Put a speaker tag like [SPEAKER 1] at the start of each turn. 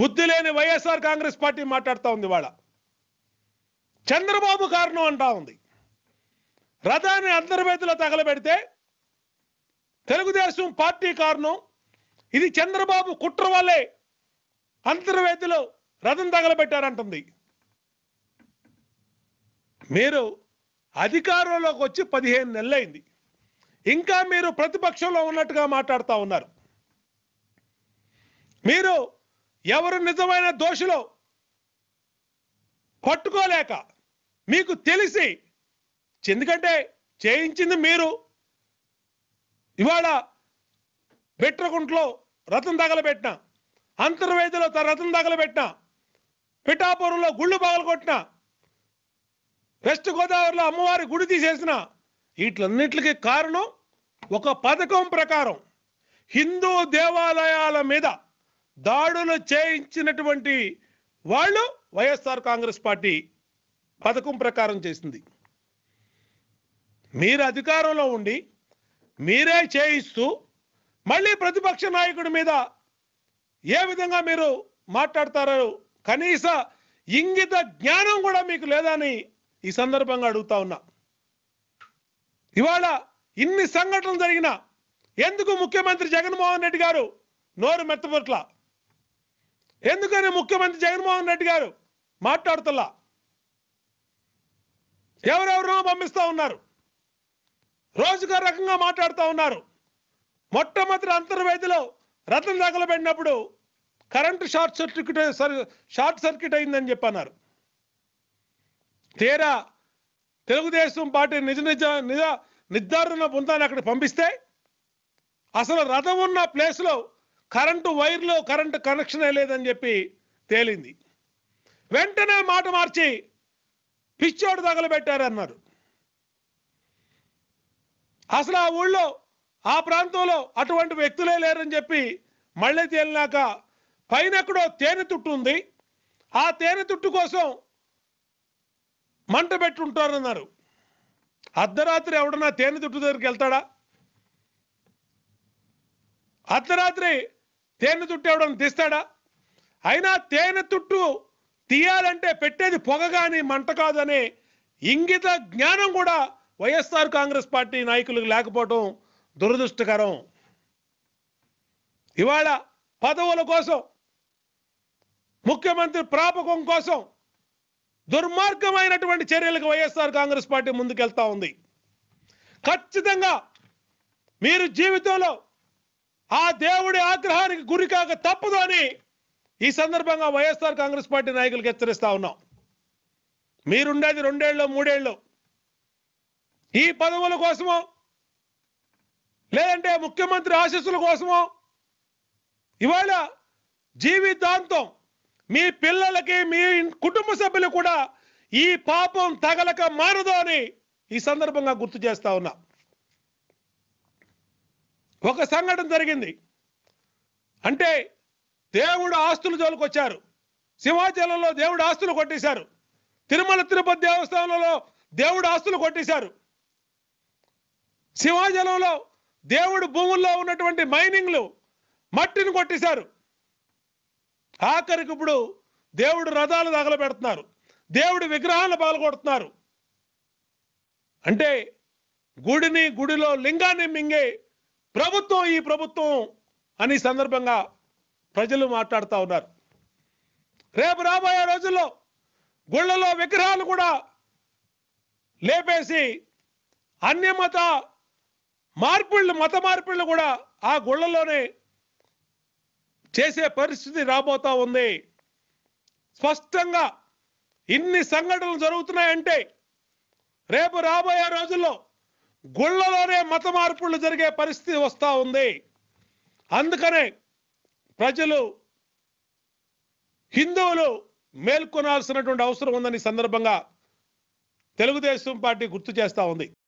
[SPEAKER 1] బుద్ధి లేని వైఎస్ఆర్ కాంగ్రెస్ పార్టీ మాట్లాడుతూ ఉంది వాళ్ళ చంద్రబాబు కారణం అంటా ఉంది రథాన్ని అంతర్వేదిలో తగలబెడితే తెలుగుదేశం పార్టీ కారణం ఇది చంద్రబాబు కుట్ర వల్లే అంతర్వేదిలో రథం తగలబెట్టారంటుంది మీరు అధికారంలోకి వచ్చి పదిహేను నెలలైంది ఇంకా మీరు ప్రతిపక్షంలో ఉన్నట్టుగా మాట్లాడుతూ ఉన్నారు మీరు ఎవరు నిజమైన దోషులు పట్టుకోలేక మీకు తెలిసి ఎందుకంటే చేయించింది మీరు ఇవాళ బెట్రకుంట్లో రథం తగలబెట్టిన అంతర్వేదిలో రథం తగలబెట్టిన పిఠాపురంలో గుళ్ళు పగలగొట్టిన వెస్ట్ గోదావరిలో అమ్మవారి గుడి తీసేసిన వీటిలన్నిటికీ కారణం ఒక పథకం ప్రకారం హిందూ దేవాలయాల మీద దాడులు చేయించినటువంటి వాళ్ళు వైఎస్ఆర్ కాంగ్రెస్ పార్టీ పథకం ప్రకారం చేసింది మీరు అధికారంలో ఉండి మీరే చేయిస్తూ మళ్ళీ ప్రతిపక్ష నాయకుడి మీద ఏ విధంగా మీరు మాట్లాడతారో కనీస ఇంగిత జ్ఞానం కూడా మీకు లేదని ఈ సందర్భంగా అడుగుతా ఉన్నా ఇవాళ ఇన్ని సంఘటనలు జరిగిన ఎందుకు ముఖ్యమంత్రి జగన్మోహన్ రెడ్డి గారు నోరు మెత్తపట్ల ఎందుకని ముఖ్యమంత్రి జగన్మోహన్ రెడ్డి గారు మాట్లాడుతున్నా ఎవరెవరినో పంపిస్తూ ఉన్నారు రోజుకు రకంగా మాట్లాడుతూ ఉన్నారు మొట్టమొదటి అంతర్వేదిలో రథం తగలబడినప్పుడు current short circuit short circuit అయిందని చెప్పన్నారు తీరా తెలుగుదేశం పార్టీ నిజ నిజ నిజ నిర్ధారణ బృందాన్ని అక్కడ పంపిస్తే అసలు రథం ఉన్న ప్లేస్లో కరెంటు వైర్లో కరెంటు కనెక్షనే లేదని చెప్పి తేలింది వెంటనే మాట మార్చి పిచ్చోడు తగలబెట్టారన్నారు అసలు ఆ ఊళ్ళో ఆ ప్రాంతంలో అటువంటి వ్యక్తులే లేరని చెప్పి మళ్ళీ తేలినాక పైన ఎక్కడో తేనె తుట్టు ఉంది ఆ తేనె తుట్టు కోసం మంట పెట్టుంటారన్నారు అర్ధరాత్రి ఎవడన్నా తేనె తుట్టు దగ్గరికి వెళ్తాడా అర్ధరాత్రి తేనె తుట్టు ఎవడని తీస్తాడా అయినా తేనె తుట్టు తీయాలంటే పెట్టేది పొగ కానీ మంట కాదని ఇంగిత జ్ఞానం కూడా వైఎస్ఆర్ కాంగ్రెస్ పార్టీ నాయకులకు లేకపోవటం దురదృష్టకరం ఇవాళ పదవుల కోసం ముఖ్యమంత్రి ప్రాపకం కోసం దుర్మార్గమైనటువంటి చర్యలకు వైఎస్ఆర్ కాంగ్రెస్ పార్టీ ముందుకెళ్తా ఉంది ఖచ్చితంగా మీరు జీవితంలో ఆ దేవుడి ఆగ్రహానికి గురికాక తప్పదు అని ఈ సందర్భంగా వైఎస్ఆర్ కాంగ్రెస్ పార్టీ నాయకులకు హెచ్చరిస్తా ఉన్నాం మీరుండేది రెండేళ్ళు మూడేళ్ళు ఈ పదవుల కోసమో లేదంటే ముఖ్యమంత్రి ఆశీస్సుల కోసమో ఇవాళ జీవితాంతం మీ పిల్లలకి మీ కుటుంబ సభ్యులు కూడా ఈ పాపం తగలక మారదు అని ఈ సందర్భంగా గుర్తు చేస్తా ఉన్నా ఒక సంఘటన జరిగింది అంటే దేవుడు ఆస్తులు జోలుకొచ్చారు సింహాచలంలో దేవుడు ఆస్తులు కొట్టేశారు తిరుమల తిరుపతి దేవస్థానంలో దేవుడు ఆస్తులు కొట్టేశారు సింహాచలంలో దేవుడు భూముల్లో ఉన్నటువంటి మైనింగ్లు మట్టిని కొట్టేశారు ఆఖరికి ఇప్పుడు దేవుడు రథాలు పెడుతున్నారు దేవుడు విగ్రహాలు పగలగొడుతున్నారు అంటే గుడిని గుడిలో లింగాన్ని మింగే ప్రభుత్వం ఈ ప్రభుత్వం అని సందర్భంగా ప్రజలు మాట్లాడుతూ ఉన్నారు రేపు రాబోయే రోజుల్లో గుళ్ళలో విగ్రహాలు కూడా లేపేసి అన్ని మత మార్పుళ్ళు మత మార్పులు కూడా ఆ గుళ్ళలోనే చేసే పరిస్థితి రాబోతా ఉంది స్పష్టంగా ఇన్ని సంఘటనలు జరుగుతున్నాయంటే రేపు రాబోయే రోజుల్లో గుళ్ళలోనే మత మార్పులు జరిగే పరిస్థితి వస్తూ ఉంది అందుకనే ప్రజలు హిందువులు మేల్కొనాల్సినటువంటి అవసరం ఉందని సందర్భంగా తెలుగుదేశం పార్టీ గుర్తు చేస్తూ ఉంది